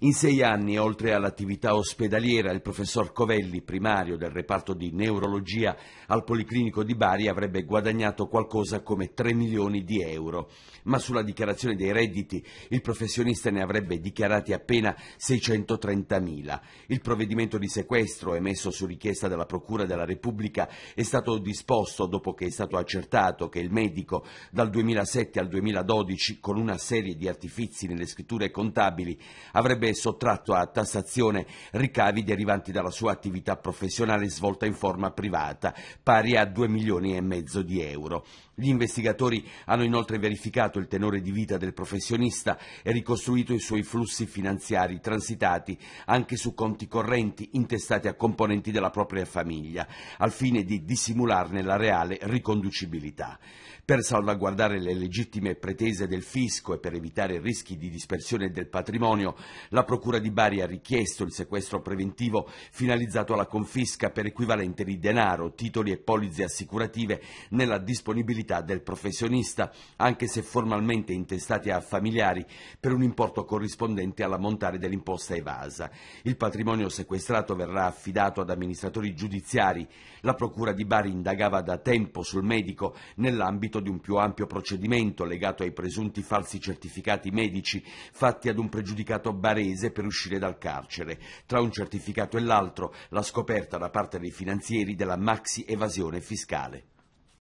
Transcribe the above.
In sei anni, oltre all'attività ospedaliera, il professor Covelli, primario del reparto di neurologia al Policlinico di Bari, avrebbe guadagnato qualcosa come 3 milioni di euro. Ma sulla dichiarazione dei redditi il professionista ne avrebbe dichiarati appena 630 mila. Il provvedimento di sequestro, emesso su richiesta della Procura della Repubblica, è stato disposto dopo che è stato accertato che il medico dal 2007 al 2012, con una serie di artifizi nelle scritture contabili, avrebbe avrebbe sottratto a tassazione ricavi derivanti dalla sua attività professionale svolta in forma privata, pari a 2 milioni e mezzo di euro. Gli investigatori hanno inoltre verificato il tenore di vita del professionista e ricostruito i suoi flussi finanziari transitati anche su conti correnti intestati a componenti della propria famiglia, al fine di dissimularne la reale riconducibilità. Per salvaguardare le legittime pretese del fisco e per evitare rischi di dispersione del patrimonio, la Procura di Bari ha richiesto il sequestro preventivo finalizzato alla confisca per equivalente di denaro, titoli e polizze assicurative nella disponibilità del professionista, anche se formalmente intestati a familiari, per un importo corrispondente all'ammontare dell'imposta evasa. Il patrimonio sequestrato verrà affidato ad amministratori giudiziari. La Procura di Bari indagava da tempo sul medico nell'ambito di un più ampio procedimento legato ai presunti falsi certificati medici fatti ad un pregiudicato barese paese per uscire dal carcere. Tra un certificato e l'altro la scoperta da parte dei finanzieri della maxi evasione fiscale.